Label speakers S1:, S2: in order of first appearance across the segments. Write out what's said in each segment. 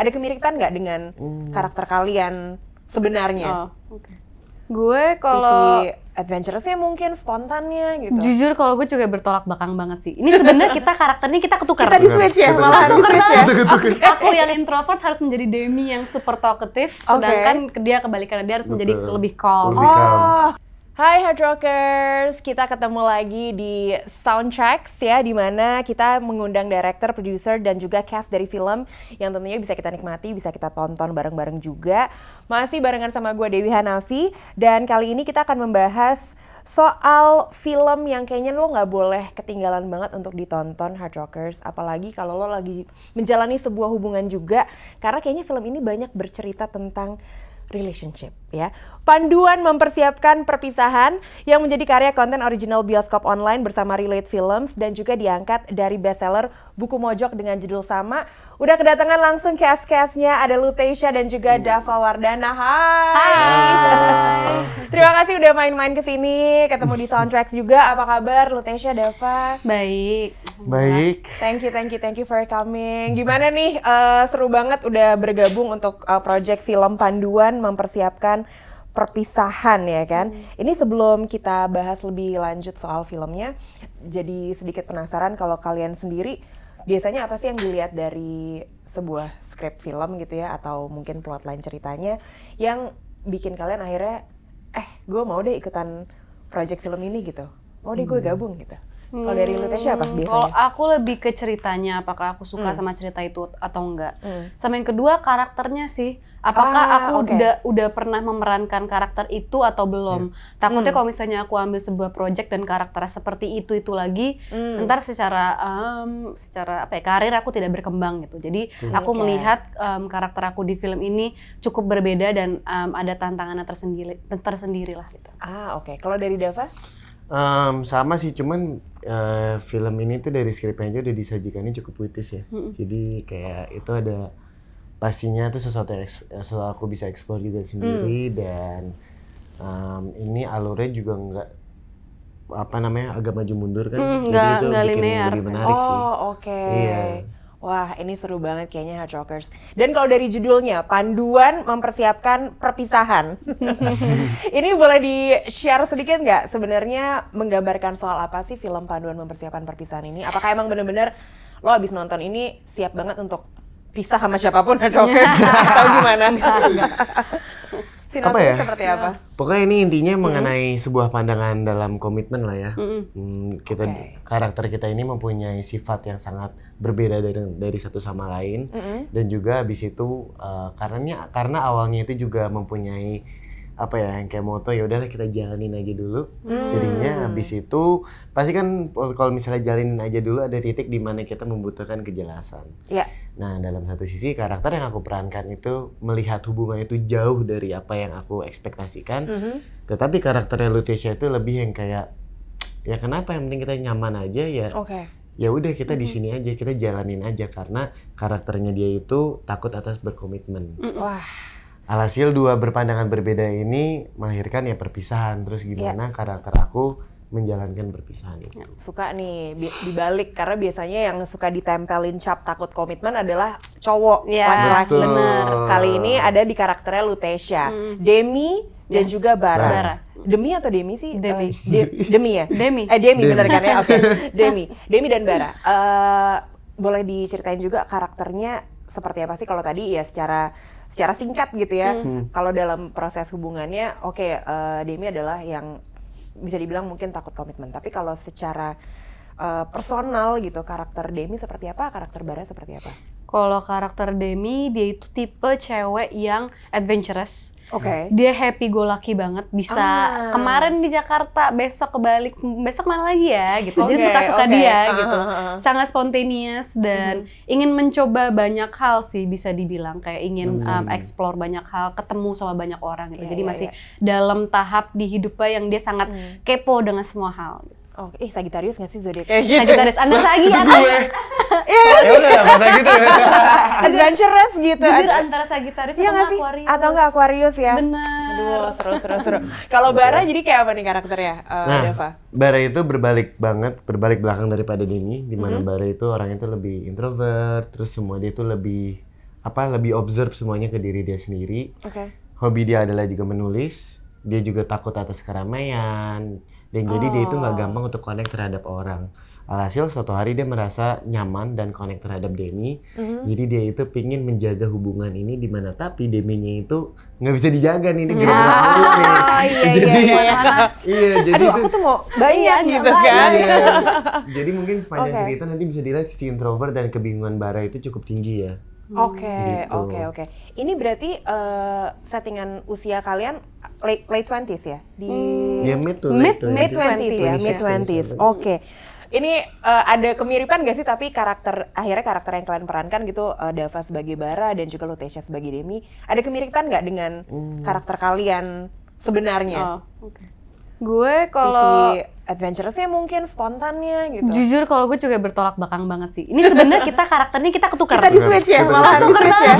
S1: ada kemiripan nggak dengan hmm. karakter kalian sebenarnya? Oh, okay. Gue kalau adventurousnya mungkin spontannya gitu. Jujur
S2: kalau gue juga bertolak belakang banget sih. Ini sebenarnya kita karakternya kita ketukar. Kita di switch ya, malah di switch ya. Aku yang introvert harus menjadi Demi yang super talkative, okay. sedangkan dia kebalikannya dia harus Betul. menjadi lebih calm. Lebih calm.
S1: Oh. Hai Hard Rockers, kita ketemu lagi di Soundtracks ya, di mana kita mengundang director, producer, dan juga cast dari film yang tentunya bisa kita nikmati, bisa kita tonton bareng-bareng juga. Masih barengan sama gue Dewi Hanafi, dan kali ini kita akan membahas soal film yang kayaknya lo nggak boleh ketinggalan banget untuk ditonton Hard Rockers, apalagi kalau lo lagi menjalani sebuah hubungan juga, karena kayaknya film ini banyak bercerita tentang relationship ya. Panduan mempersiapkan perpisahan yang menjadi karya konten original bioskop online bersama Relate Films dan juga diangkat dari bestseller buku Mojok dengan judul sama Udah kedatangan langsung cast-castnya ada Luteisha dan juga iya. Dava Wardana. Hai. Hai. Terima kasih udah main-main ke sini, ketemu di soundtrack juga. Apa kabar Luteisha, Dava? Baik. Baik. Thank you, thank you, thank you for coming. Gimana nih? Uh, seru banget udah bergabung untuk uh, project film panduan mempersiapkan perpisahan ya kan. Hmm. Ini sebelum kita bahas lebih lanjut soal filmnya, jadi sedikit penasaran kalau kalian sendiri biasanya apa sih yang dilihat dari sebuah script film gitu ya atau mungkin plot line ceritanya yang bikin kalian akhirnya eh gue mau deh ikutan project film ini gitu mau deh gue hmm. gabung gitu hmm. kalau dari lu apa hmm, biasanya? Kalau
S2: aku lebih ke ceritanya apakah aku suka hmm. sama cerita itu atau enggak hmm. sama yang kedua karakternya sih Apakah ah, aku okay. udah udah pernah memerankan karakter itu atau belum? yeah. Takutnya hmm. kalau misalnya aku ambil sebuah project dan karakter seperti itu itu lagi, hmm. ntar secara um, secara apa ya karir aku tidak berkembang gitu. Jadi hmm. aku okay. melihat um, karakter aku di film ini cukup berbeda dan um, ada tantangannya tersendiri tersendiri
S1: lah gitu. Ah oke. Okay. Kalau dari Dava?
S3: Um, sama sih, cuman uh, film ini tuh dari skripnya aja udah disajikannya cukup puitis ya. Hmm. Jadi kayak itu ada pastinya itu sesuatu yang sesuatu aku bisa eksplor juga sendiri hmm. dan um, ini alurnya juga nggak apa namanya agak maju mundur kan hmm, jadi itu bikin linear. lebih menarik oh, sih. Oh oke. Okay. Iya.
S1: Wah, ini seru banget kayaknya Hard Rockers. Dan kalau dari judulnya, panduan mempersiapkan perpisahan. ini boleh di-share sedikit nggak sebenarnya menggambarkan soal apa sih film panduan mempersiapkan perpisahan ini? Apakah emang benar-benar lo abis nonton ini siap banget untuk pisah sama siapapun atau atau gimana? apa ya? seperti apa?
S3: Pokoknya ini intinya hmm. mengenai sebuah pandangan dalam komitmen lah ya. Hmm. Hmm, kita okay. karakter kita ini mempunyai sifat yang sangat berbeda dari dari satu sama lain hmm. dan juga habis itu uh, karenanya karena awalnya itu juga mempunyai apa ya yang kayak moto ya udahlah kita jalanin aja dulu hmm. jadinya habis itu pasti kan kalau misalnya jalanin aja dulu ada titik di mana kita membutuhkan kejelasan yeah. nah dalam satu sisi karakter yang aku perankan itu melihat hubungan itu jauh dari apa yang aku ekspektasikan mm -hmm. tetapi karakternya Lutesia itu lebih yang kayak ya kenapa yang penting kita nyaman aja ya okay ya udah kita mm -hmm. di sini aja kita jalanin aja karena karakternya dia itu takut atas berkomitmen wah Alhasil dua berpandangan berbeda ini melahirkan ya perpisahan. Terus gimana yeah. karakter aku menjalankan perpisahan itu. Ya,
S1: suka nih dibalik karena biasanya yang suka ditempelin cap takut komitmen adalah cowok yeah. laki-laki. Kali ini ada di karakternya Lutesha, hmm. Demi yes. dan juga Bara. Bara. Demi atau Demi sih? Demi. Eh, de Demi ya? Demi. Eh Demi, Demi. benar kan ya? Oke. Okay. Demi. Demi dan Bara. Uh, boleh diceritain juga karakternya seperti apa sih kalau tadi ya secara secara singkat gitu ya. Hmm. hmm. Kalau dalam proses hubungannya, oke okay, uh, eh, Demi adalah yang bisa dibilang mungkin takut komitmen. Tapi kalau secara uh, personal gitu karakter Demi seperti apa, karakter Bara seperti apa?
S2: Kalau karakter Demi dia itu tipe cewek yang adventurous Oke. Okay. Dia happy go lucky banget bisa ah. kemarin di Jakarta, besok kebalik, besok mana lagi ya gitu. Okay, Jadi suka-suka okay. dia uh-huh. gitu. Ah, ah. Sangat spontaneous dan uh-huh. ingin mencoba banyak hal sih bisa dibilang kayak ingin uh-huh. um, explore banyak hal, ketemu sama banyak orang gitu. Yeah, Jadi yeah, masih yeah. dalam tahap di hidupnya yang dia sangat uh-huh. kepo dengan semua hal gitu. Oh,
S1: eh Sagitarius nggak sih zodiak? Eh, gitu. Sagitarius, anak ah, Sagi, anak. Gue. Iya, ya udah lah, masa gitu. Adventurous gitu. Jujur antara Sagitarius iya, sama Aquarius. Atau nggak Aquarius ya? Benar. Aduh, seru seru seru. Kalau Bara jadi kayak apa nih karakternya, uh, nah, Deva?
S3: Bara itu berbalik banget, berbalik belakang daripada Dini, di mana -hmm. Bara itu orangnya itu lebih introvert, terus semua dia itu lebih apa lebih observe semuanya ke diri dia sendiri. Oke. Okay. Hobi dia adalah juga menulis. Dia juga takut atas keramaian dan jadi dia itu nggak oh. gampang untuk connect terhadap orang. Alhasil suatu hari dia merasa nyaman dan connect terhadap Demi. Mm-hmm. Jadi dia itu pingin menjaga hubungan ini di mana tapi Deminya itu nggak bisa dijaga nih, dia gerak gerak Iya, jadi, iya, iya, iya. iya jadi Aduh, itu, aku tuh mau bayar iya, gitu kan. Iya. Jadi mungkin sepanjang okay. cerita nanti bisa dilihat sisi introvert dan kebingungan Bara itu cukup tinggi ya. Oke, gitu. oke, oke.
S1: Ini berarti uh, settingan usia kalian late late twenties ya di hmm.
S3: yeah, mid to mid mid twenties ya mid twenties. Oke. Okay.
S1: Ini uh, ada kemiripan gak sih tapi karakter akhirnya karakter yang kalian perankan gitu uh, Dava sebagai Bara dan juga Lutetia sebagai Demi ada kemiripan nggak dengan hmm. karakter kalian sebenarnya? Oh, okay. Gue kalau adventurousnya mungkin spontannya gitu. Jujur
S2: kalau gue juga bertolak belakang banget sih. Ini sebenarnya kita karakternya kita ketukar. Kita di switch ya, malah di switch ya.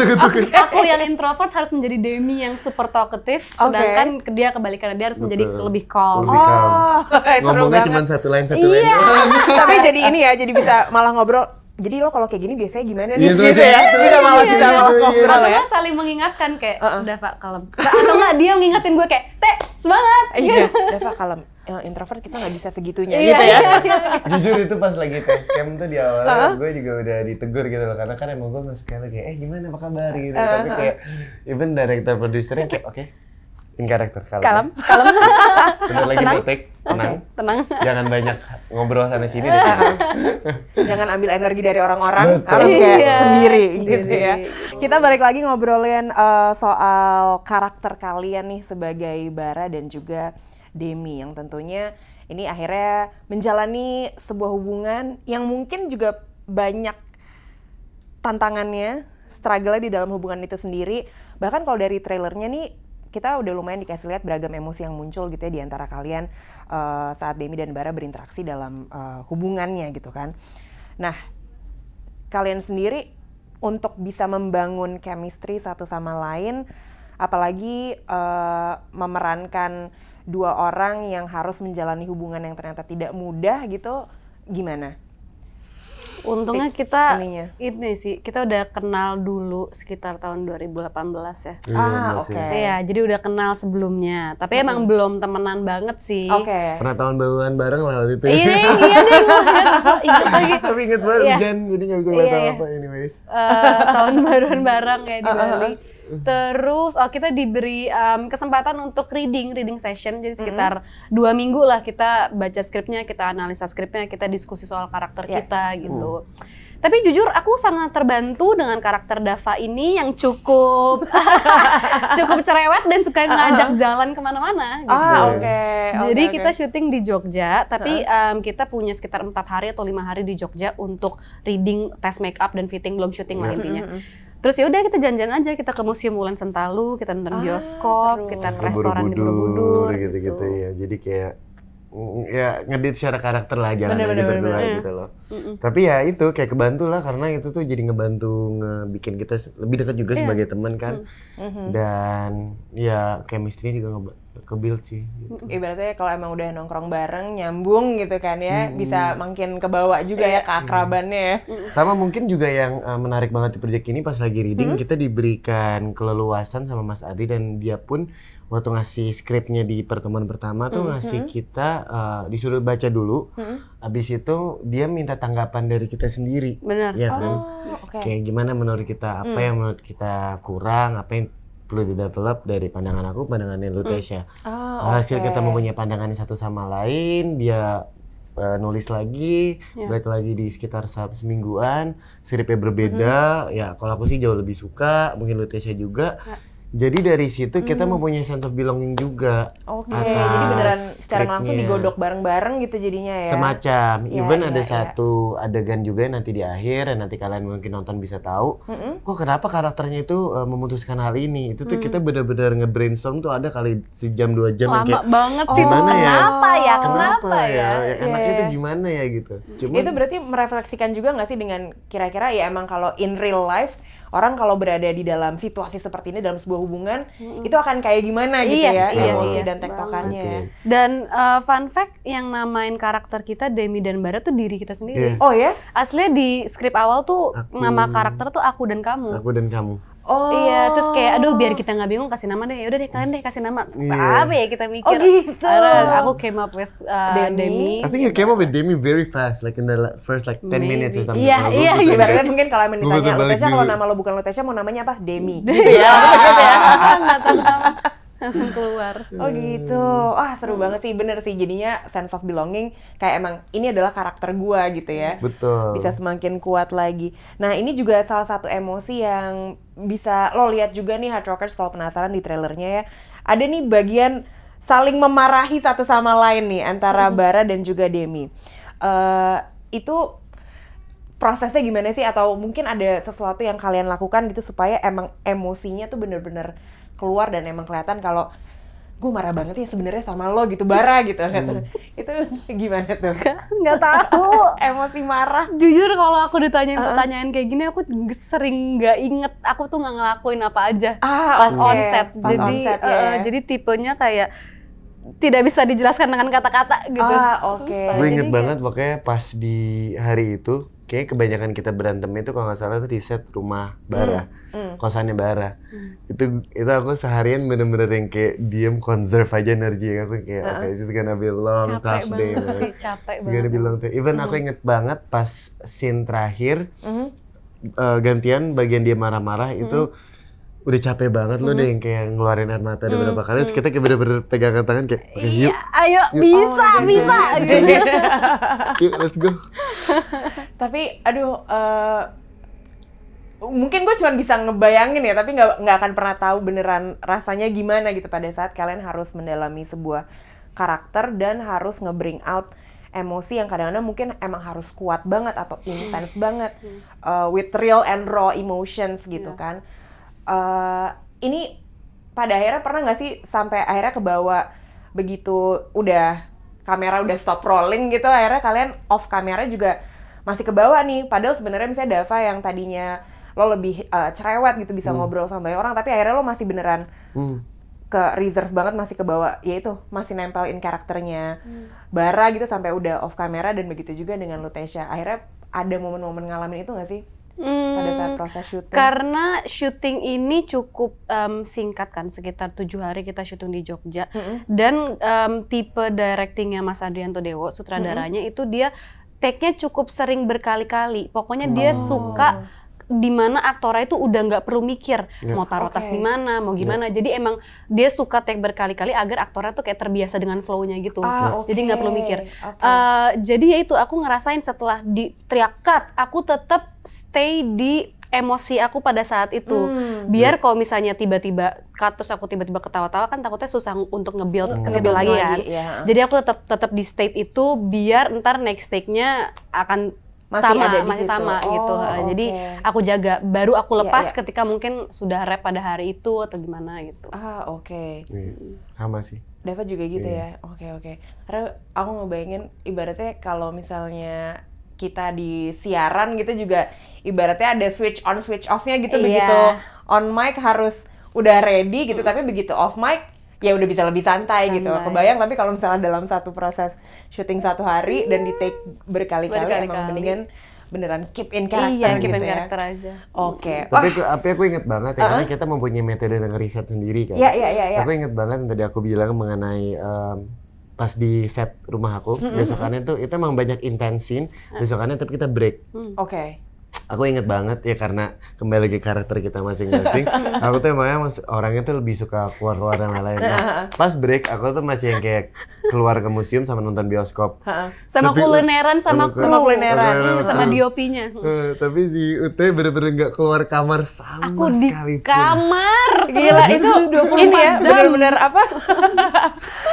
S2: Aku yang introvert harus menjadi Demi yang super talkative, okay. sedangkan dia kebalikannya dia harus Betul. menjadi
S1: lebih calm. Lebih oh, calm. Oh, ngomongnya cuma
S3: satu lain satu lain. Iya.
S1: Tapi jadi ini ya, jadi bisa malah ngobrol jadi lo kalau kayak gini biasanya gimana nih gitu, gitu ya kita malah kita malah ngobrol
S2: ya saling mengingatkan kayak udah pak kalem atau enggak dia ngingetin gue kayak teh semangat
S1: iya gitu. udah pak kalem ya, introvert kita nggak bisa segitunya iya, gitu ya iya,
S3: jujur itu pas lagi tes camp tuh di awal gue juga udah ditegur gitu loh karena kan emang gue masuk kayak eh gimana apa kabar gitu tapi kayak even director produsernya kayak oke okay in character kalem kalem, kalem. bener lagi tenang. take tenang tenang jangan banyak ngobrol sana sini deh
S1: jangan ambil energi dari orang-orang harus kayak iya. sendiri gitu ya kita balik lagi ngobrolin uh, soal karakter kalian nih sebagai Bara dan juga Demi yang tentunya ini akhirnya menjalani sebuah hubungan yang mungkin juga banyak tantangannya, struggle-nya di dalam hubungan itu sendiri. Bahkan kalau dari trailernya nih kita udah lumayan dikasih lihat beragam emosi yang muncul gitu ya di antara kalian uh, saat Demi dan Bara berinteraksi dalam uh, hubungannya gitu kan. Nah, kalian sendiri untuk bisa membangun chemistry satu sama lain apalagi uh, memerankan dua orang yang harus menjalani hubungan yang ternyata tidak mudah gitu gimana?
S2: untungnya tips kita ininya. ini sih kita udah kenal dulu sekitar tahun 2018 ya. Iya, ah iya oke. Okay. Iya jadi udah kenal sebelumnya tapi hmm. emang belum temenan banget sih. Oke. Okay.
S3: Pernah tahun baruan bareng lah waktu itu. Ya. Iya iya deh
S2: iya,
S3: Ingat lagi. Tapi inget banget hujan jadi nggak bisa ngeliat yeah, apa anyways.
S2: Uh, tahun baruan bareng ya di Bali. Uh -huh Terus oh, kita diberi um, kesempatan untuk reading, reading session. Jadi sekitar mm-hmm. dua minggu lah kita baca skripnya, kita analisa skripnya, kita diskusi soal karakter yeah. kita gitu. Mm. Tapi jujur aku sangat terbantu dengan karakter Dava ini yang cukup cukup cerewet dan suka ngajak uh-huh. jalan kemana-mana. Gitu. Ah oke. Okay. Jadi okay, kita syuting di Jogja, tapi uh-huh. um, kita punya sekitar empat hari atau lima hari di Jogja untuk reading, tes makeup dan fitting belum syuting yeah. lah ya. intinya. Uh-huh. Terus ya udah kita janjian aja kita ke Museum Ulan Sentalu, kita nonton ah, bioskop, seru. kita ke restoran di
S3: Borobudur gitu gitu. ya. Jadi kayak ya ngedit secara karakter lah jalan bener, aja bener, berdua bener, gitu loh. Mm. Mm-mm. Tapi ya itu kayak kebantu lah karena itu tuh jadi ngebantu ngebikin kita lebih dekat juga yeah. sebagai teman kan. Mm. Mm-hmm. Dan ya chemistry juga nge ke build sih.
S1: Gitu. Ibaratnya ya, kalau emang udah nongkrong bareng nyambung gitu kan ya mm-hmm. bisa makin ke bawah juga yeah. ya keakrabannya iya. ya.
S3: Mm-hmm. Sama mungkin juga yang uh, menarik banget di project ini pas lagi reading mm-hmm. kita diberikan keleluasan sama Mas Adi dan dia pun waktu ngasih skripnya di pertemuan pertama tuh mm -hmm. ngasih kita uh, disuruh baca dulu. Mm -hmm. Habis itu dia minta tanggapan dari kita sendiri. Benar. Ya kan? Oh, okay. Kayak gimana menurut kita apa mm. yang menurut kita kurang, apa yang perlu didevelop dari pandangan aku, pandangan yang Mm. Oh, Hasil kita mempunyai pandangan satu sama lain, dia uh, nulis lagi, yeah. balik lagi di sekitar semingguan, skripnya berbeda. Mm -hmm. Ya kalau aku sih jauh lebih suka, mungkin Lutesia juga. Ya. Jadi dari situ kita hmm. mempunyai sense of belonging juga. Oke, okay. jadi beneran secara langsung digodok
S1: bareng-bareng gitu jadinya ya. Semacam, ya, even ya, ada ya.
S3: satu adegan juga nanti di akhir dan nanti kalian mungkin nonton bisa tahu, mm -hmm. kok kenapa karakternya itu uh, memutuskan hal ini. Itu tuh mm. kita benar-benar nge-brainstorm tuh ada kali sejam dua jam Lama kayak, banget sih gimana Ya? Kenapa ya? Kenapa, ya? ya? ya enaknya itu iya. gimana ya gitu. Cuman, itu berarti
S1: merefleksikan juga nggak sih dengan kira-kira ya emang kalau in real life orang kalau berada di dalam situasi seperti ini dalam sebuah hubungan hmm itu akan kayak gimana gitu iya, ya iya, emosi iya. dan tektokannya. Okay.
S2: Dan uh, fun fact yang namain karakter kita Demi dan Barat tuh diri kita sendiri. Yeah. Oh ya? Asli di skrip awal tuh aku, nama karakter tuh aku dan kamu. Aku dan kamu. Oh. Iya, terus kayak aduh biar oh. kita nggak bingung kasih nama deh. Ya udah deh kalian deh kasih nama. Terus yeah. apa ya kita oh, mikir? Oh gitu. Ada, aku
S1: came up with uh, Demi. Demi. I think
S3: you came up with Demi very fast like in the first like 10 Maybe. minutes or something. Iya, iya. iya. Ibaratnya mungkin kalau yang ditanya Lutesha kalau nama
S1: lo bukan Lutesha mau namanya apa? Demi. Iya. Enggak gitu ya. tahu langsung keluar. Oh gitu. Wah seru hmm. banget sih, bener sih. Jadinya sense of belonging kayak emang ini adalah karakter gua gitu ya.
S3: Betul. Bisa
S1: semakin kuat lagi. Nah ini juga salah satu emosi yang bisa lo lihat juga nih Hard Rockers kalau penasaran di trailernya ya. Ada nih bagian saling memarahi satu sama lain nih antara hmm. Bara dan juga Demi. Uh, itu prosesnya gimana sih atau mungkin ada sesuatu yang kalian lakukan gitu supaya emang emosinya tuh bener-bener keluar dan emang kelihatan kalau gue marah banget ya sebenarnya sama lo gitu bara gitu hmm. itu gimana tuh nggak tahu emosi
S2: marah jujur kalau aku ditanyain uh -uh. kayak gini aku sering nggak inget aku tuh nggak ngelakuin apa aja ah, pas okay. onset pas jadi onset, ya, ya. jadi tipenya kayak tidak bisa dijelaskan dengan kata-kata gitu. Ah, oke. Okay. Gue inget
S3: banget kayak... pokoknya pas di hari itu kayaknya kebanyakan kita berantem itu kalau nggak salah itu di set rumah Bara, mm, mm. kosannya Bara. Mm. Itu itu aku seharian bener-bener yang kayak diem conserve aja energi aku kayak uh -uh. okay, this gonna be long capek tough day. banget. sih, capek banget. be long day. Even aku hmm. inget banget pas scene terakhir mm -hmm. uh, gantian bagian dia marah-marah mm -hmm. itu udah capek banget hmm. deh mm-hmm. yang kayak ngeluarin air mata hmm. beberapa kali hmm. kita kayak bener-bener pegangan tangan kayak iya, ayo bisa oh, gitu. bisa gitu. yuk let's go
S1: tapi aduh uh, mungkin gue cuma bisa ngebayangin ya tapi nggak nggak akan pernah tahu beneran rasanya gimana gitu pada saat kalian harus mendalami sebuah karakter dan harus ngebring out emosi yang kadang-kadang mungkin emang harus kuat banget atau hmm. intens banget uh, with real and raw emotions gitu yeah. kan Eh, ini pada akhirnya pernah nggak sih sampai akhirnya ke bawah begitu udah kamera udah stop rolling gitu akhirnya kalian off kamera juga masih ke bawah nih padahal sebenarnya misalnya Dava yang tadinya lo lebih uh, cerewet gitu bisa hmm. ngobrol sama banyak orang tapi akhirnya lo masih beneran hmm. ke reserve banget masih ke bawah ya itu masih nempelin karakternya hmm. Bara gitu sampai udah off kamera dan begitu juga dengan Lutesha akhirnya ada momen-momen ngalamin itu nggak sih pada saat hmm. proses syuting? Karena
S2: syuting ini cukup um, singkat kan, sekitar tujuh hari kita syuting di Jogja. Hmm. Dan um, tipe directingnya Mas Adrianto Dewo, sutradaranya hmm. itu dia take-nya cukup sering berkali-kali. Pokoknya dia oh. suka di mana aktornya itu udah nggak perlu mikir yeah. mau taruh okay. tas di mana, mau gimana. Yeah. Jadi emang dia suka take berkali-kali agar aktornya tuh kayak terbiasa dengan flow-nya gitu. Ah, ya. okay. Jadi nggak perlu mikir. Okay. Uh, eh, jadi ya itu aku ngerasain setelah di cut, aku tetap stay di emosi aku pada saat itu. Hmm. Biar ya. kalau misalnya tiba-tiba cut terus aku tiba-tiba ketawa-tawa kan takutnya susah untuk nge-build hmm. ke situ lagi kan. Ya. Jadi aku tetap tetap di state itu biar ntar next take-nya akan masih sama, ada di masih situ. sama oh, gitu. Okay. Jadi aku jaga. Baru aku iya, lepas yeah, yeah. ketika mungkin sudah
S1: rap pada hari itu atau gimana gitu. Ah oke. Okay. Iya, sama sih. Deva juga gitu yeah. ya. Oke okay, oke. Okay. Karena aku ngebayangin ibaratnya kalau misalnya kita di siaran gitu juga ibaratnya ada switch on switch offnya gitu yeah. begitu on mic harus udah ready gitu mm. tapi begitu off mic ya udah bisa lebih santai, gitu. santai. gitu. bayang. tapi kalau misalnya dalam satu proses syuting satu hari dan di take berkali-kali ya berkali emang mendingan beneran keep in character, iya, keep gitu in ya. aja. Oke. Okay. Tapi aku,
S3: tapi aku inget banget ya, uh-huh. karena kita mempunyai metode dan riset sendiri kan. Iya, iya, iya. iya. Aku inget banget tadi aku bilang mengenai um, pas di set rumah aku, mm-hmm. besokannya tuh itu emang banyak intensin, besokannya tapi kita break. Mm. Oke. Okay aku inget banget ya karena kembali lagi karakter kita masing-masing aku tuh emangnya mas, orangnya tuh lebih suka keluar-keluar yang lain nah, pas break aku tuh masih yang kayak keluar ke museum sama nonton bioskop
S2: sama tapi, kulineran sama kru sama kulineran sama, sama diopinya. uh,
S3: eh, tapi si Ute bener-bener gak keluar kamar sama aku sekali di
S1: kamar gila itu 24 ini ya bener-bener apa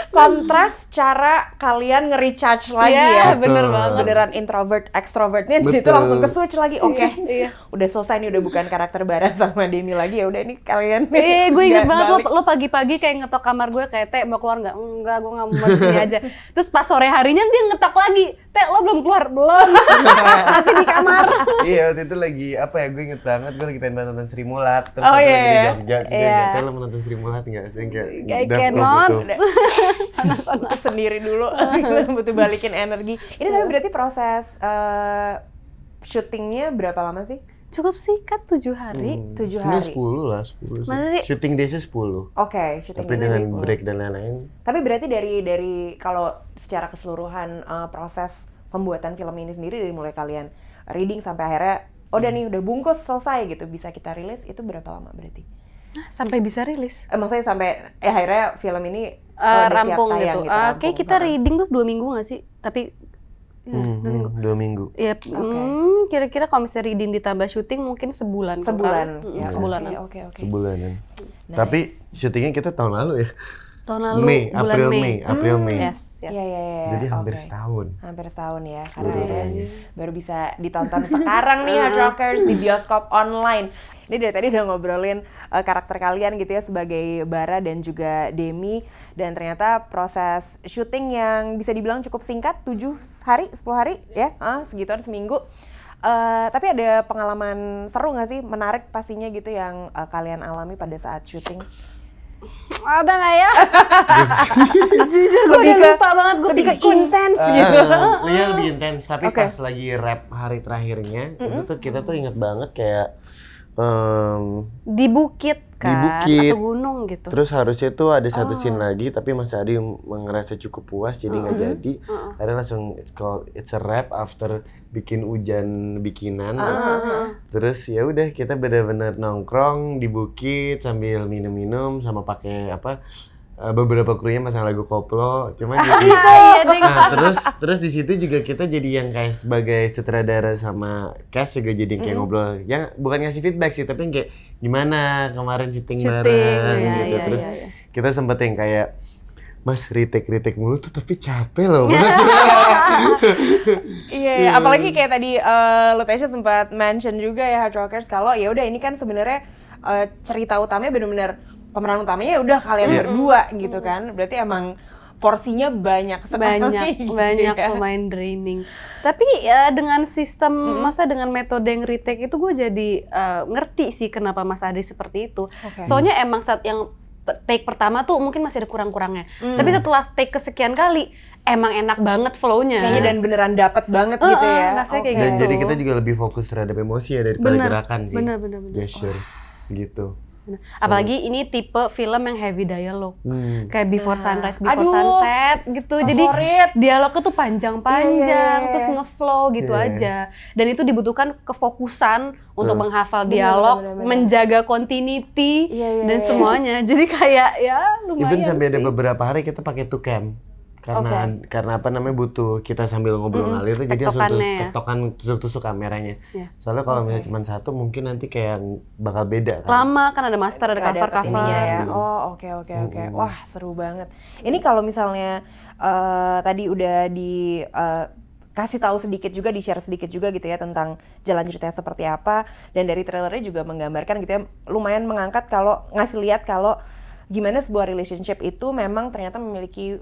S1: kontras cara kalian nge-recharge lagi yeah, ya. bener banget. Beneran introvert, extrovertnya di situ langsung ke switch lagi. Oke, okay. Iya. udah selesai nih, udah bukan karakter barat sama Demi lagi. ya udah ini kalian Iya, yeah, gue inget banget balik.
S2: lo, lo pagi-pagi kayak ngetok kamar gue kayak, Teh mau keluar nggak? Enggak, gue nggak mau di sini aja. Terus pas sore harinya dia ngetok lagi. Teh, lo belum keluar? Belum.
S3: Masih di kamar. iya, waktu itu lagi, apa ya, gue inget banget. Gue lagi pengen nonton Sri Mulat. Terus oh, iya. Yeah. lagi di iya. Jogja. Yeah. Iya. Teh, lo menonton Sri Mulat nggak? Kayak, kenon
S1: sana-sana sendiri dulu butuh balikin energi ini tapi iya. berarti proses uh, syutingnya berapa lama sih cukup sih kan tujuh hari hmm, tujuh hari
S3: sepuluh lah sepuluh sih? shooting daysnya sepuluh oke shooting tapi dengan 10. break dan lain-lain
S1: tapi berarti dari dari kalau secara keseluruhan uh, proses pembuatan film ini sendiri dari mulai kalian reading sampai akhirnya oh dan hmm. nih udah bungkus selesai gitu bisa kita rilis itu berapa lama berarti Sampai bisa rilis? emang eh, maksudnya sampai eh, akhirnya film ini uh, oh, rampung gitu. gitu. Uh, rampung.
S2: Kayak kita reading tuh dua minggu gak sih? Tapi
S3: hmm, hmm, dua minggu. Dua minggu. Iya,
S2: hmm, kira-kira kalau misalnya reading ditambah syuting mungkin sebulan. Sebulan. Ya, Ya, sebulan. Oke, oke.
S3: Okay, okay. Nice. Tapi syutingnya kita tahun lalu ya. Tahun lalu. Mei, bulan April, Mei. Mei. April, hmm. Mei. Yes, yes. Ya, ya, ya. Jadi hampir okay. setahun.
S1: Hampir setahun ya. Karena baru bisa ditonton sekarang nih Hard Rockers di bioskop online. Ini dari tadi udah ngobrolin uh, karakter kalian gitu ya sebagai Bara dan juga Demi dan ternyata proses syuting yang bisa dibilang cukup singkat 7 hari 10 hari ya, ya uh, segituan seminggu. Uh, tapi ada pengalaman seru gak sih, menarik pastinya gitu yang uh, kalian alami pada saat syuting?
S3: Ada gak ya? Jujur
S1: gue udah lupa banget, gue lebih ke intens uh, gitu.
S3: iya lebih intens, tapi okay. pas lagi rap hari terakhirnya, mm -hmm. itu tuh kita tuh inget banget kayak um, di bukit
S2: kan di bukit. atau gunung gitu. Terus
S3: harusnya tuh ada satu oh. scene lagi tapi Mas Adi merasa cukup puas jadi nggak mm -hmm. jadi. karena langsung it's called it's a wrap after bikin hujan bikinan. Uh ah, -huh. Ah, Terus ya udah kita benar-benar nongkrong di bukit sambil minum-minum sama pakai apa Eh, beberapa krunya masang lagu koplo cuman jadi iya, iya nah, terus terus di situ juga kita jadi yang kayak sebagai sutradara sama cast juga jadi kayak mm. ngobrol yang bukan ngasih feedback sih tapi yang kayak gimana kemarin syuting, syuting bareng ya, gitu ya, terus ya, ya. kita sempet yang kayak Mas retake-retake mulu tuh tapi capek loh
S1: iya, yeah. apalagi kayak tadi uh, eh, Lutasha sempat mention juga ya Hard Rockers kalau ya udah ini kan sebenarnya uh, cerita utamanya benar-benar pemeran utamanya ya udah kalian yeah. berdua gitu kan berarti emang porsinya banyak sekali banyak gitu ya. banyak ya. pemain draining tapi ya dengan sistem
S2: hmm. masa dengan metode yang retake itu gue jadi uh, ngerti sih kenapa Mas Adi seperti itu okay. soalnya emang saat yang take pertama tuh mungkin masih ada kurang-kurangnya. Hmm. Tapi setelah take kesekian kali emang enak banget flow-nya. Kayaknya dan beneran dapat banget uh, gitu ya. okay. kayak dan jadi kita juga
S3: lebih fokus terhadap emosi ya daripada bener, gerakan sih. Bener, bener, bener. Gesture oh. gitu.
S2: Apalagi so. ini tipe film yang heavy dialog. Hmm. Kayak Before nah. Sunrise, Before Aduh, Sunset gitu. Favorit. Jadi dialognya tuh panjang-panjang, yeah. terus ngeflow gitu yeah. aja. Dan itu dibutuhkan kefokusan untuk hmm. menghafal dialog, bener, menjaga continuity yeah, yeah, dan iya. semuanya. Jadi kayak ya lumayan. Even sampai sih.
S3: ada beberapa hari kita pakai tukem karena okay. karena apa namanya butuh kita sambil ngobrol mm -hmm. ngalir tuh jadi langsung ketokan ya? tusuk-tusuk kameranya. Yeah. Soalnya kalau okay. misalnya cuma satu mungkin nanti kayak bakal beda kan.
S1: Lama kan ada master ada cover-cover. Iya, ya. Oh, oke oke oke. Wah, seru banget. Ini kalau misalnya uh, tadi udah di uh, kasih tahu sedikit juga, di share sedikit juga gitu ya tentang jalan ceritanya seperti apa dan dari trailernya juga menggambarkan gitu ya lumayan mengangkat kalau ngasih lihat kalau gimana sebuah relationship itu memang ternyata memiliki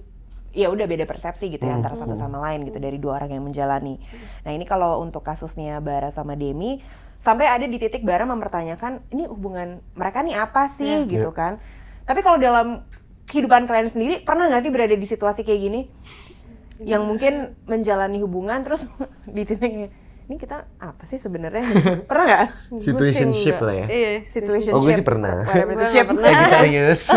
S1: ya udah beda persepsi gitu ya hmm. antara satu hmm. sama lain gitu dari dua orang yang menjalani. Nah ini kalau untuk kasusnya Bara sama Demi sampai ada di titik Bara mempertanyakan ini hubungan mereka nih apa sih yeah. gitu yeah. kan. Tapi kalau dalam kehidupan kalian sendiri pernah nggak sih berada di situasi kayak gini yeah. yang mungkin menjalani hubungan terus di titiknya ini kita apa sih sebenarnya pernah nggak situationship lah ya iya, situationship oh gue sih pernah Sagittarius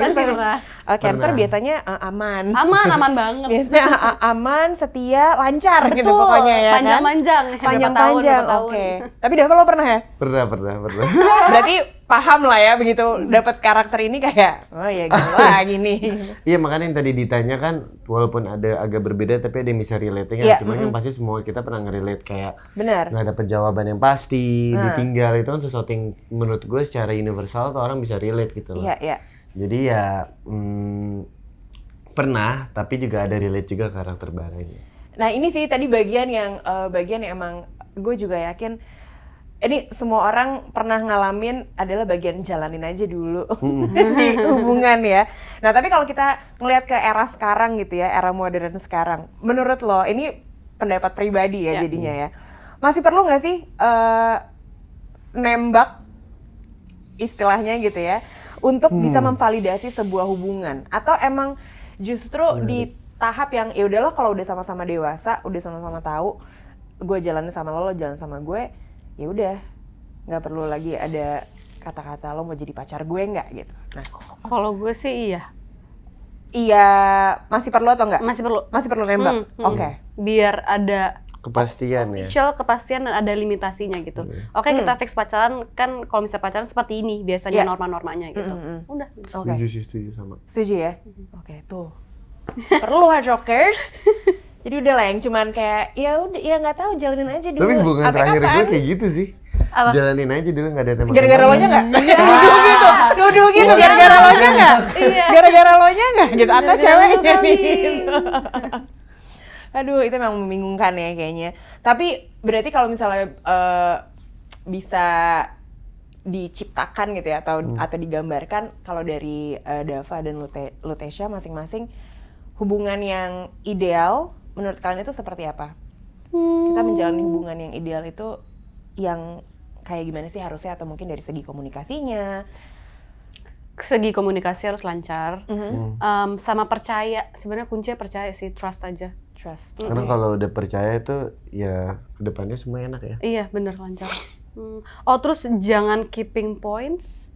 S1: Cancer pernah. Uh, cancer pernah. biasanya uh, aman. Aman, aman banget. biasanya uh, aman, setia, lancar gitu Betul. gitu pokoknya ya Panjang-panjang. Kan? Panjang-panjang, oke. Okay. Tapi Dava lo pernah ya?
S3: Pernah, pernah, pernah.
S1: Berarti paham lah ya begitu dapat karakter ini kayak oh ya gitu lah, gini
S3: Iya makanya yang tadi ditanya kan walaupun ada agak berbeda tapi ada yang bisa ya. yeah. cuman mm -hmm. yang pasti semua kita pernah nge-relate kayak Bener. gak dapet jawaban yang pasti nah. ditinggal itu kan sesuatu yang menurut gue secara universal tuh orang bisa relate gitu loh. Iya iya. Jadi ya hmm, pernah, tapi juga ada relate juga karakter baranya.
S1: Nah ini sih tadi bagian yang uh, bagian yang emang gue juga yakin ini semua orang pernah ngalamin adalah bagian jalanin aja dulu hmm. di hubungan ya. Nah tapi kalau kita ngelihat ke era sekarang gitu ya, era modern sekarang, menurut lo ini pendapat pribadi ya, ya. jadinya ya, masih perlu nggak sih uh, nembak istilahnya gitu ya? untuk hmm. bisa memvalidasi sebuah hubungan atau emang justru hmm. di iya. tahap yang ya udahlah kalau udah sama-sama dewasa, udah sama-sama tahu, gue jalan sama lo, lo jalan sama gue, ya udah nggak perlu lagi ada kata-kata lo mau jadi pacar gue nggak gitu. Nah, kalau gue sih iya. Iya, masih perlu atau enggak? Masih perlu. Masih perlu
S2: nembak. Hmm, hmm. Oke. Okay. Biar ada
S3: kepastian ya. Official
S2: kepastian dan ada limitasinya gitu. Hmm. Oke, okay, kita hmm. fix pacaran kan kalau misalnya
S1: pacaran seperti ini biasanya yeah. norma-normanya gitu. Hmm. hmm, hmm. Udah.
S2: Oke. Okay. Setuju sih,
S3: setuju sama. Setuju ya.
S2: Oke,
S1: okay, tuh. Perlu hard rockers. Jadi udah lah yang cuman kayak ya udah ya nggak tahu jalanin aja dulu. Tapi hubungan terakhir gue kayak
S3: gitu sih. Apa? Jalanin aja dulu nggak ada tembak. Iya, gitu. ah. gitu, iya. Gara-gara lo nya nggak? gitu, duduk gitu. Gara-gara lo nya nggak? Gara-gara lo nya nggak?
S1: Gitu atau ceweknya gitu aduh itu memang membingungkan ya kayaknya tapi berarti kalau misalnya uh, bisa diciptakan gitu ya atau hmm. atau digambarkan kalau dari uh, Dava dan Lute, Lutesha masing-masing hubungan yang ideal menurut kalian itu seperti apa? Hmm. Kita menjalani hubungan yang ideal itu yang kayak gimana sih harusnya atau mungkin dari segi komunikasinya? Segi komunikasi harus lancar, mm -hmm. um,
S2: sama percaya. Sebenarnya kuncinya percaya sih, trust aja trust. Karena mm -hmm. kalau
S3: udah percaya itu ya kedepannya semua enak ya.
S2: Iya bener lancar. Hmm. Oh terus jangan keeping points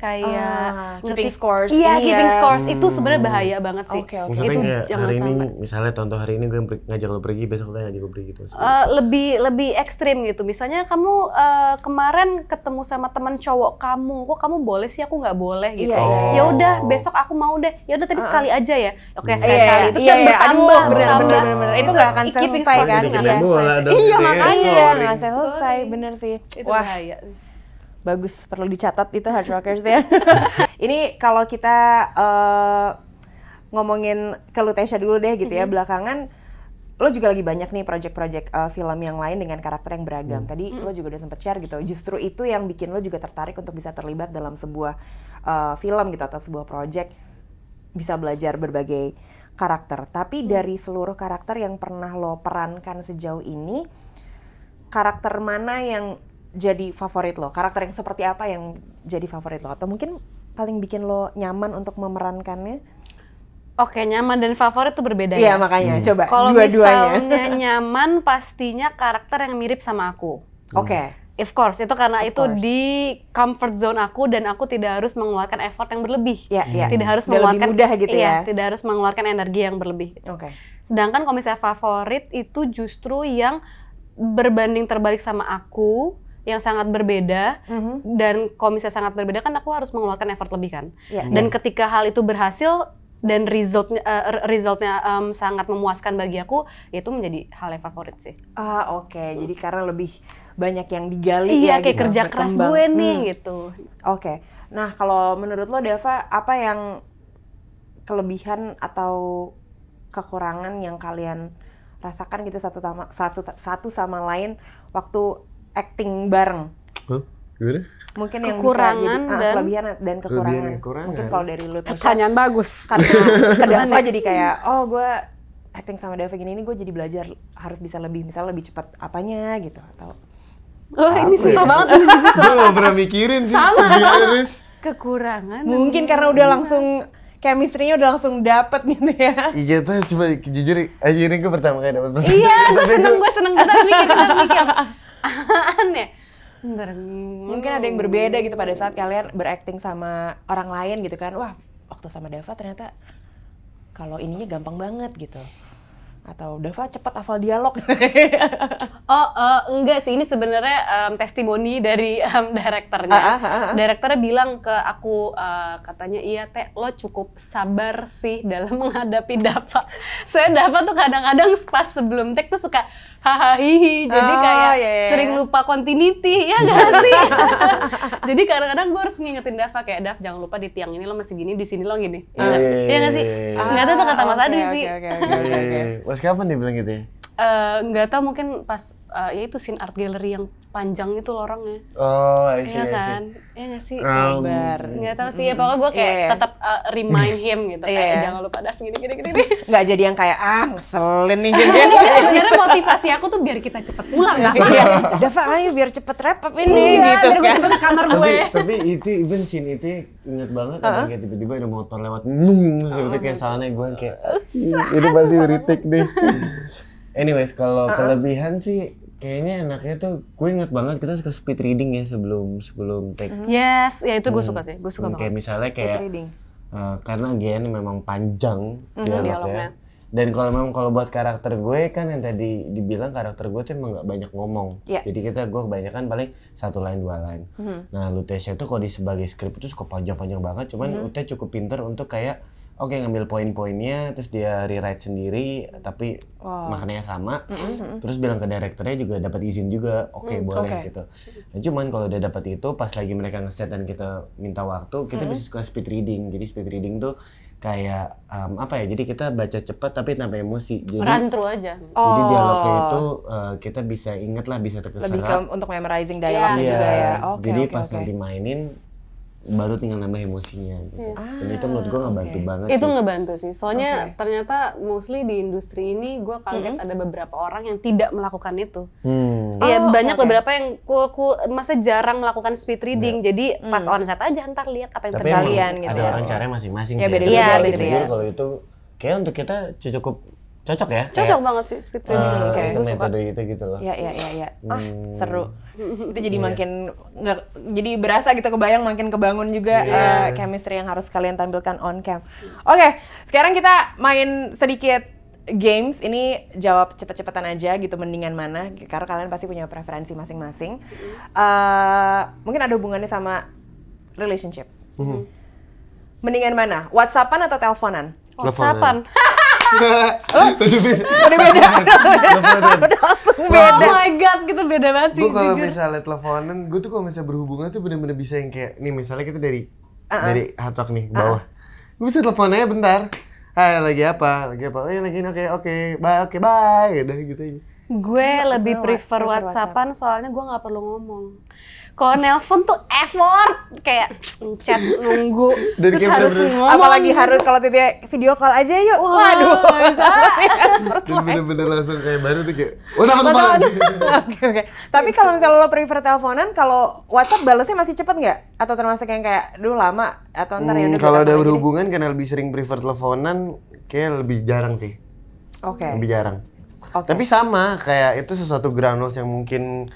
S2: kayak uh, keeping scores. Iya, iya, keeping scores hmm. itu sebenarnya bahaya banget sih. Okay, okay. Maksudnya itu kayak jangan hari ini
S3: misalnya contoh hari ini gue ngajak lo pergi, besok lo ngajak gue pergi gitu. Uh,
S2: lebih lebih ekstrim gitu. Misalnya kamu uh, kemarin ketemu sama teman cowok kamu, kok kamu boleh sih aku nggak boleh gitu. Yeah, oh. Iya, iya. Ya udah, oh. besok aku mau deh. Ya udah tapi uh,
S1: sekali aja ya. Oke, okay, hmm. sekali yeah, sekali itu yeah, kan yeah, bertambah, bertambah. Itu nggak akan selesai kan? Iya, makanya nggak selesai. Bener sih. Wah, bahaya bagus perlu dicatat itu hard rockers ya ini kalau kita uh, ngomongin ke Lutesha dulu deh gitu mm -hmm. ya belakangan lo juga lagi banyak nih project-project uh, film yang lain dengan karakter yang beragam. Mm. Tadi mm. lo juga udah sempet share gitu. Justru itu yang bikin lo juga tertarik untuk bisa terlibat dalam sebuah uh, film gitu atau sebuah project bisa belajar berbagai karakter. Tapi mm. dari seluruh karakter yang pernah lo perankan sejauh ini, karakter mana yang jadi favorit lo? Karakter yang seperti apa yang jadi favorit lo? Atau mungkin paling bikin lo nyaman untuk memerankannya? Oke, nyaman dan favorit itu berbeda iya, ya. Iya, makanya. Hmm. Coba Kalau misalnya nyaman
S2: pastinya karakter yang mirip sama aku. Hmm. Oke. Okay. Of course, itu karena of itu course. di comfort zone aku dan aku tidak harus mengeluarkan effort yang berlebih. Iya iya. Tidak harus Udah mengeluarkan mudah gitu iya, ya. Tidak harus mengeluarkan energi yang berlebih. Gitu. Oke. Okay. Sedangkan kalau misalnya favorit itu justru yang berbanding terbalik sama aku, yang sangat berbeda mm-hmm. dan komisi misalnya sangat berbeda kan aku harus mengeluarkan effort lebih kan yeah. dan yeah. ketika hal itu berhasil dan resultnya uh, resultnya um, sangat memuaskan bagi aku ya itu menjadi hal yang favorit sih
S1: ah oke okay. hmm. jadi karena lebih banyak yang digali iya, ya kayak gitu, kerja keras gue nih hmm. gitu oke okay. nah kalau menurut lo Deva apa yang kelebihan atau kekurangan yang kalian rasakan gitu satu sama satu satu sama lain waktu acting bareng? Huh? Mungkin yang kekurangan bisa jadi, ah, dan, ah, kelebihan dan kekurangan. kekurangan. Mungkin kalau dari lu tuh. Pertanyaan bagus. Karena
S2: ke Dava jadi kayak,
S1: oh gue acting sama Dava gini ini gue jadi belajar harus bisa lebih, misalnya lebih cepat apanya gitu atau Oh, ini susah ya? banget, ini susah. Gue pernah mikirin sih. Sama. sama. Kekurangan. Mungkin karena udah langsung chemistry-nya udah langsung dapet gitu ya.
S3: Iya, tapi cuma jujur, aja ini gue pertama kali dapet Iya, gue seneng, gue
S2: seneng,
S1: kita mikir, kita mikir. aneh Bentar. Hmm. mungkin ada yang berbeda gitu pada saat kalian berakting sama orang lain gitu kan wah waktu sama Deva ternyata kalau ininya gampang banget gitu atau Deva cepat hafal dialog
S2: oh uh, enggak sih ini sebenarnya um, testimoni dari um, direkturnya uh, uh, uh, uh. direkturnya bilang ke aku uh, katanya iya teh lo cukup sabar sih dalam menghadapi Deva saya Deva tuh kadang-kadang pas sebelum tek tuh suka haha hihi jadi oh, kayak yeah, iya, sering iya. lupa continuity ya gak sih jadi kadang-kadang gue harus ngingetin Dava kayak Dav jangan lupa di tiang ini lo mesti gini di sini lo gini ya nggak yeah, yeah, yeah, sih iya, nggak tahu kata Mas ah, Adi sih
S3: Mas kapan dia bilang gitu ya
S2: eh, nggak gak tau mungkin pas uh, ya itu scene art gallery yang panjang itu lorongnya.
S3: Oh, iya sih. Iya kan?
S2: Iya nggak sih? Um, Sabar. Nggak tahu sih, ya pokoknya gue kayak yeah. tetap uh, remind him gitu. yeah. Kayak iya. jangan lupa Daf gini gini gini.
S1: Nggak jadi yang kayak ah ngeselin nih gini. gini. Iya, iya, sebenarnya
S2: motivasi aku tuh biar kita cepet pulang,
S3: apa-apa. Iya. Dafa, ayo biar
S1: cepet wrap ini iya, gitu. Biar gue kan. cepet ke kamar
S2: gue. Tapi, e
S3: tapi itu even scene itu e inget banget uh -huh. tiba-tiba ada motor lewat nung seperti kayak sana gue kayak Ini pasti retake deh. Anyways, kalau kelebihan sih kayaknya enaknya tuh gue inget banget kita suka speed reading ya sebelum sebelum take hmm. yes ya itu gue hmm. suka sih gue suka hmm, banget kayak misalnya speed kayak reading. Uh, karena Gian memang panjang mm-hmm, dialognya. dialognya dan kalau memang kalau buat karakter gue kan yang tadi dibilang karakter gue tuh emang gak banyak ngomong yeah. jadi kita gue kebanyakan paling satu line dua line mm-hmm. nah lutesnya tuh kalau di sebagai script itu suka panjang-panjang banget cuman mm-hmm. Ute cukup pinter untuk kayak Oke, okay, ngambil poin-poinnya, terus dia rewrite sendiri, tapi wow. maknanya sama. Mm-hmm. Terus bilang ke direkturnya juga dapat izin juga, oke okay, mm, boleh okay. gitu. Nah, cuman kalau udah dapat itu, pas lagi mereka ngeset dan kita minta waktu, kita mm-hmm. bisa suka speed reading. Jadi speed reading tuh kayak um, apa ya? Jadi kita baca cepat tapi tanpa emosi. Jadi run
S1: through aja. Oh. Jadi dialognya itu
S3: oh. uh, kita bisa inget lah, bisa terkesan. Lebih ke
S1: untuk memorizing iya. dialog yeah. juga ya. Iya. Okay, jadi okay, pas okay. nanti
S3: mainin baru tinggal nambah emosinya gitu. Ah. itu menurut gue ah, ngebantu okay. banget. Itu sih.
S1: ngebantu
S2: sih. Soalnya okay. ternyata mostly di industri ini gue kaget hmm. ada beberapa orang yang tidak melakukan itu.
S3: Hmm. Iya, oh, banyak okay.
S2: beberapa yang ku, ku masa jarang melakukan speed reading. Yeah. Jadi hmm. pas onset aja ntar lihat apa yang terjadi gitu.
S3: Ada ya. orang caranya masing-masing ya, sih. Beda -beda, ya, beda-beda. Jujur kalau itu kayak untuk kita cukup Cocok ya? Cocok banget
S1: sih speed training eh, kayak itu metode ya,
S3: suka. itu gitu loh. Iya, iya, iya. Ya. Ah, hmm. seru. itu jadi iya. makin
S1: nggak jadi berasa gitu kebayang makin kebangun juga iya. eh, chemistry yang harus kalian tampilkan on cam. Oke, sekarang kita main sedikit games ini jawab cepet-cepetan aja gitu mendingan mana karena kalian pasti punya preferensi masing-masing. Uh, mungkin ada hubungannya sama relationship. Mm -hmm. Mendingan mana? WhatsAppan atau teleponan? WhatsAppan.
S3: Udah beda. beda. Udah langsung beda. Oh my god, kita beda banget sih. Gue kalau misalnya teleponan, gue tuh kalau misalnya berhubungan tuh bener-bener bisa yang kayak, nih misalnya kita dari uh dari hard nih, uh-uh. bawah. Gue bisa teleponnya bentar. Hai, lagi apa? Lagi apa? Oh, ya, lagi oke, oke, bye, oke, bye. Udah gitu aja. Gue
S2: lebih prefer WhatsAppan soalnya gue nggak perlu ngomong kalau nelpon tuh
S1: effort kayak chat nunggu
S3: Dan terus harus ngomong apalagi harus
S1: kalau titik video call aja yuk Wah, waduh
S3: bener-bener langsung kayak baru tuh kayak oh
S1: oke oke tapi kalau misalnya lo prefer teleponan kalau WhatsApp balesnya masih cepet nggak atau termasuk yang kayak dulu lama atau ntar ya hmm, ya kalau udah berhubungan
S3: kan karena lebih sering prefer teleponan kayak lebih jarang sih oke okay. lebih jarang okay. tapi sama kayak itu sesuatu granules yang mungkin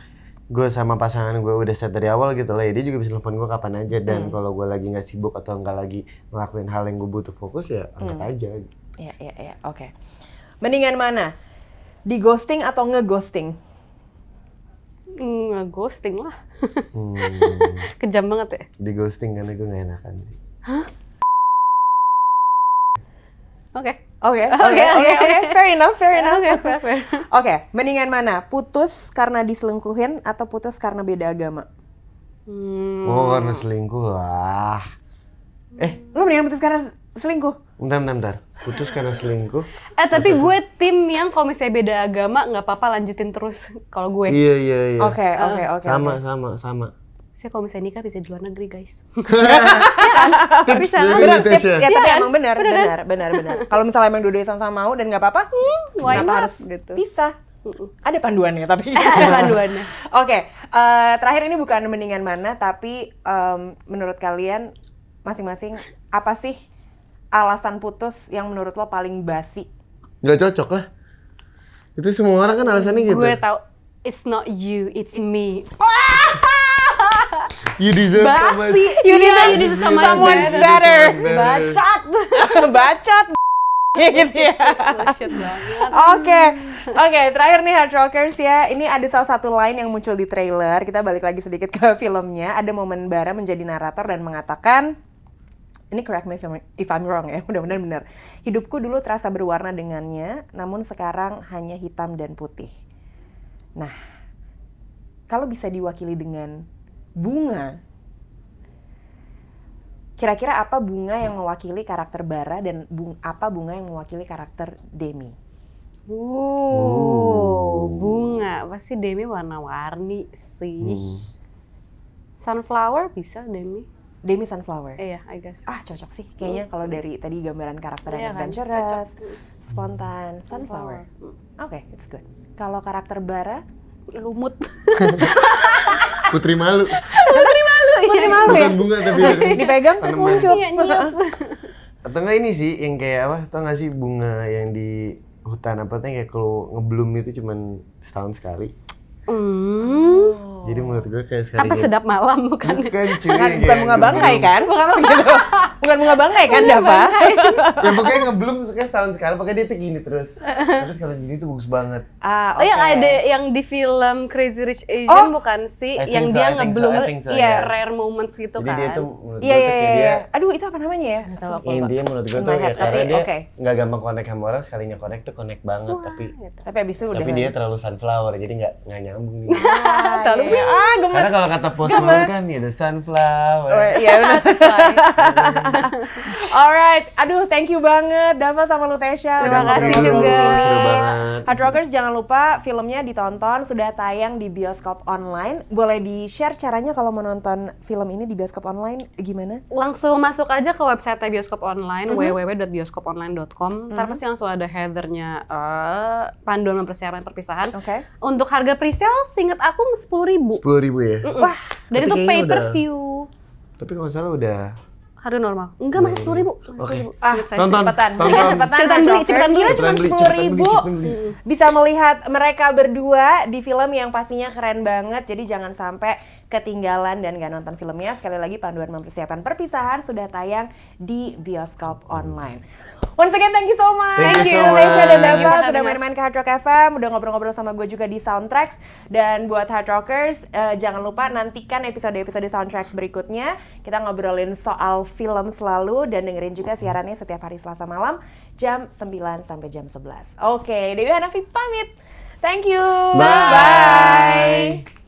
S3: gue sama pasangan gue udah set dari awal gitu lah ya dia juga bisa telepon gue kapan aja dan hmm. kalau gue lagi nggak sibuk atau nggak lagi ngelakuin hal yang gue butuh fokus ya angkat hmm. aja
S1: iya iya iya oke okay. mendingan mana di ghosting atau ngeghosting ngeghosting lah
S3: hmm. kejam banget ya di ghosting karena gue nggak enakan sih
S1: Hah? oke okay. Oke, oke, oke, fair enough, fair enough. Oke, okay, fair, Oke, mendingan mana? Putus karena diselingkuhin atau putus karena beda agama? Hmm. Oh,
S3: karena selingkuh lah. Eh,
S1: lu mendingan putus karena selingkuh?
S3: Bentar, bentar, bentar. Putus karena selingkuh.
S2: eh, tapi atau... gue tim yang kalau misalnya beda agama nggak apa-apa lanjutin terus kalau gue. Iya, iya, iya. Oke, okay, oke, okay, ah. oke. Okay, sama, okay.
S3: sama, sama
S2: saya kalau misalnya nikah bisa di luar negeri guys. tapi
S3: sama benar tips ya, ya
S1: tapi iya emang kan? benar benar kan? benar benar. benar. kalau misalnya emang dua-duanya sama mau dan nggak apa-apa, hmm, hmm why harus gitu. bisa Ada panduannya tapi. Ada panduannya. Oke, okay. uh, eh, terakhir ini bukan mendingan mana tapi um, menurut kalian masing-masing apa sih alasan putus yang menurut lo paling basi?
S3: Gak cocok lah. Itu semua orang kan alasannya gitu. Gue
S2: tau, it's not you, it's me.
S3: You deserve Basi. so much. You deserve, you deserve so much better. better. Bacat.
S1: Bacat. gitu ya. Oke, oke terakhir nih Hard Rockers ya. Ini ada salah satu line yang muncul di trailer. Kita balik lagi sedikit ke filmnya. Ada momen Bara menjadi narator dan mengatakan ini correct me if I'm wrong ya, mudah-mudahan benar. Hidupku dulu terasa berwarna dengannya, namun sekarang hanya hitam dan putih. Nah, kalau bisa diwakili dengan bunga. Kira-kira apa bunga yang mewakili karakter Bara dan bung, apa bunga yang mewakili karakter Demi?
S2: Oh, bunga pasti Demi warna-warni sih. Hmm. Sunflower bisa
S1: Demi. Demi sunflower. Iya, I guess. Ah, cocok sih. Kayaknya hmm. kalau dari tadi gambaran karakter yang yeah, kan, adventurous, kan? spontan, sunflower. sunflower. Hmm. Oke, okay, it's good. Kalau karakter Bara, lumut.
S3: Putri malu. Putri malu. Iya. Putri malu Bukan ya? bunga tapi dipegang muncul. Iya, Atau enggak ini sih yang kayak apa? Tahu enggak sih bunga yang di hutan apa tuh kayak kalau ngeblum itu cuman setahun sekali.
S2: Hmm.
S3: Jadi menurut gue kayak sekali. Apa sedap
S2: malam bukan? Bukan cuy.
S1: Bukan, bukan
S3: bunga bangkai kan? Bukan bunga bukan bunga
S1: bangkai kan, Dava?
S3: ya pokoknya ngeblum kayak setahun sekali, pokoknya dia tuh gini terus. terus kalau gini tuh bagus banget.
S1: Ah, oh okay. yang ada
S2: yang di film Crazy Rich Asian oh. bukan sih? Yang so, dia ngeblum, so, iya, iya rare moments
S1: gitu Jadi kan. Iya, iya, dia tuh iya. iya iya aduh itu apa namanya ya? Nggak dia menurut gue tuh ya, karena dia
S3: nggak gampang connect sama orang, sekalinya connect tuh connect banget. tapi gitu.
S1: tapi abis itu udah. Tapi dia
S3: terlalu sunflower, jadi nggak nggak nyambung. nih. Gitu.
S1: terlalu ah gemes. Karena kalau kata Post kan
S3: ya the sunflower. Oh, iya
S1: benar. Alright, aduh thank you banget Dava sama Lutesha. Terima kasih juga. Hard Rockers jangan lupa filmnya ditonton sudah tayang di bioskop online. Boleh di share caranya kalau mau nonton film ini di bioskop online gimana?
S2: Langsung masuk aja ke website bioskop online mm -hmm. www.bioskoponline.com. Mm -hmm. Ntar pasti langsung ada headernya uh, panduan Persiapan perpisahan. Oke. Okay. Untuk harga presale, singkat aku sepuluh ribu. Sepuluh ribu ya. Mm -mm. Wah. Dan itu pay per view.
S3: Tapi kalau salah udah
S1: harga normal. Enggak masih hmm. sepuluh ribu. Oke. Ah, tonton, cepetan. Tonton. Iya, cepetan beli, cepetan beli. Cuma sepuluh ribu. Hmm. Bisa melihat mereka berdua di film yang pastinya keren banget. Jadi jangan sampai ketinggalan dan gak nonton filmnya. Sekali lagi panduan mempersiapkan perpisahan sudah tayang di bioskop online. Once again, thank you so much. Thank, thank you, so dan ya, Dava sudah main-main ke Hard Rock FM, udah ngobrol-ngobrol sama gue juga di Soundtracks. Dan buat Hard Rockers, uh, jangan lupa nantikan episode-episode Soundtracks berikutnya. Kita ngobrolin soal film selalu dan dengerin juga siarannya setiap hari Selasa malam jam 9 sampai jam 11. Oke, okay, Dewi Hanafi pamit. Thank you. Bye. Bye.